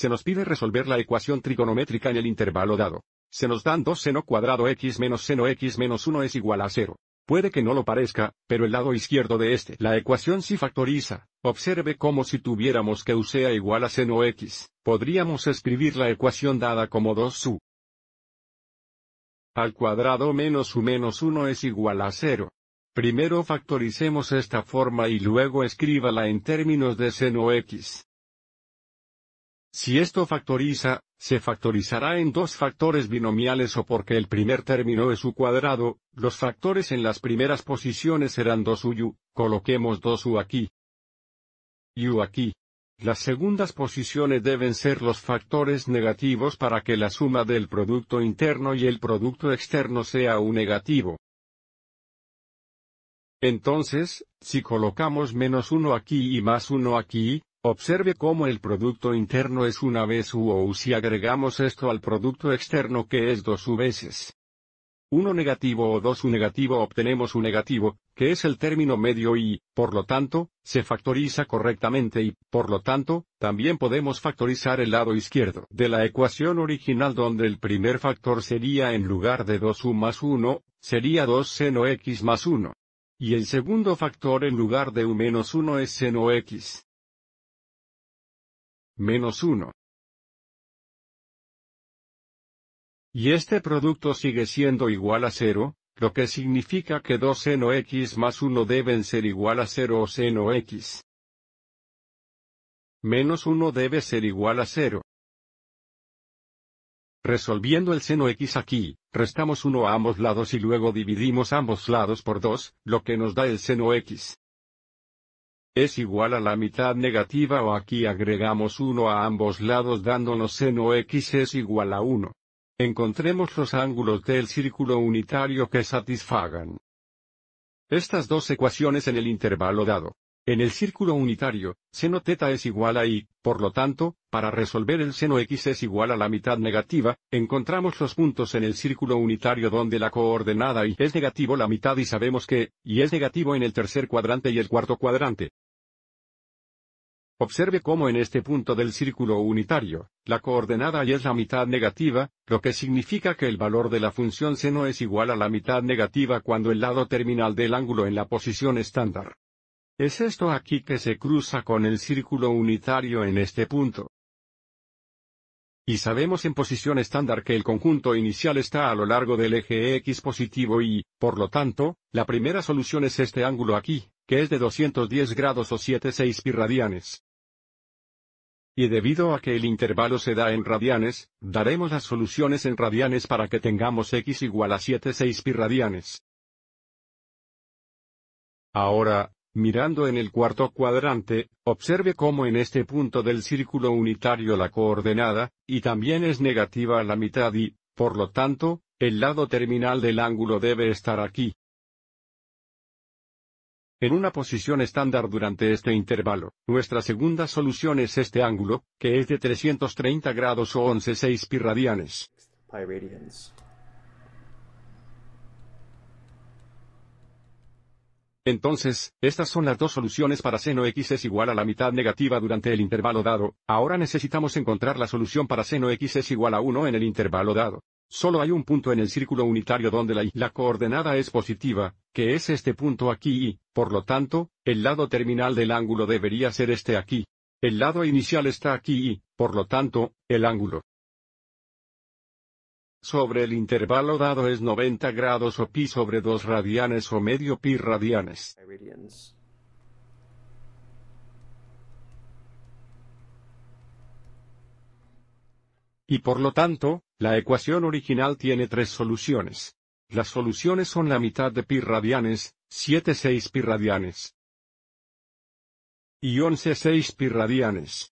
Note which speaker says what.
Speaker 1: Se nos pide resolver la ecuación trigonométrica en el intervalo dado. Se nos dan 2 seno cuadrado x menos seno x menos 1 es igual a 0. Puede que no lo parezca, pero el lado izquierdo de este, la ecuación si factoriza, observe como si tuviéramos que u sea igual a seno x, podríamos escribir la ecuación dada como 2u al cuadrado menos u menos 1 es igual a 0. Primero factoricemos esta forma y luego escríbala en términos de seno x. Si esto factoriza, se factorizará en dos factores binomiales o porque el primer término es u cuadrado, los factores en las primeras posiciones serán 2u, coloquemos 2u aquí. u aquí. Las segundas posiciones deben ser los factores negativos para que la suma del producto interno y el producto externo sea un negativo. Entonces, si colocamos menos 1 aquí y más 1 aquí, Observe cómo el producto interno es una vez u o u si agregamos esto al producto externo que es dos u veces. 1 negativo o 2 u negativo obtenemos u negativo, que es el término medio y, por lo tanto, se factoriza correctamente y, por lo tanto, también podemos factorizar el lado izquierdo de la ecuación original donde el primer factor sería en lugar de 2u más 1, sería 2 seno x más 1. Y el segundo factor en lugar de u menos 1 es seno x menos 1. Y este producto sigue siendo igual a 0, lo que significa que 2 seno x más 1 deben ser igual a 0 o seno x. Menos 1 debe ser igual a 0. Resolviendo el seno x aquí, restamos 1 a ambos lados y luego dividimos ambos lados por 2, lo que nos da el seno x es igual a la mitad negativa o aquí agregamos 1 a ambos lados dándonos seno x es igual a 1. Encontremos los ángulos del círculo unitario que satisfagan estas dos ecuaciones en el intervalo dado. En el círculo unitario, seno teta es igual a y, por lo tanto, para resolver el seno x es igual a la mitad negativa, encontramos los puntos en el círculo unitario donde la coordenada y es negativo la mitad y sabemos que, y es negativo en el tercer cuadrante y el cuarto cuadrante. Observe cómo en este punto del círculo unitario, la coordenada y es la mitad negativa, lo que significa que el valor de la función seno es igual a la mitad negativa cuando el lado terminal del ángulo en la posición estándar. Es esto aquí que se cruza con el círculo unitario en este punto. Y sabemos en posición estándar que el conjunto inicial está a lo largo del eje X positivo y, por lo tanto, la primera solución es este ángulo aquí, que es de 210 grados o 7,6 pi radianes. Y debido a que el intervalo se da en radianes, daremos las soluciones en radianes para que tengamos x igual a 7,6 pi radianes. Ahora, Mirando en el cuarto cuadrante, observe cómo en este punto del círculo unitario la coordenada, y también es negativa a la mitad y, por lo tanto, el lado terminal del ángulo debe estar aquí. En una posición estándar durante este intervalo, nuestra segunda solución es este ángulo, que es de 330 grados o 11.6 pi radianes. Entonces, estas son las dos soluciones para seno x es igual a la mitad negativa durante el intervalo dado, ahora necesitamos encontrar la solución para seno x es igual a 1 en el intervalo dado. Solo hay un punto en el círculo unitario donde la la coordenada es positiva, que es este punto aquí y, por lo tanto, el lado terminal del ángulo debería ser este aquí. El lado inicial está aquí y, por lo tanto, el ángulo sobre el intervalo dado es 90 grados o pi sobre 2 radianes o medio pi radianes. Y por lo tanto, la ecuación original tiene tres soluciones. Las soluciones son la mitad de pi radianes, 7 6 pi radianes y 11 6 pi radianes.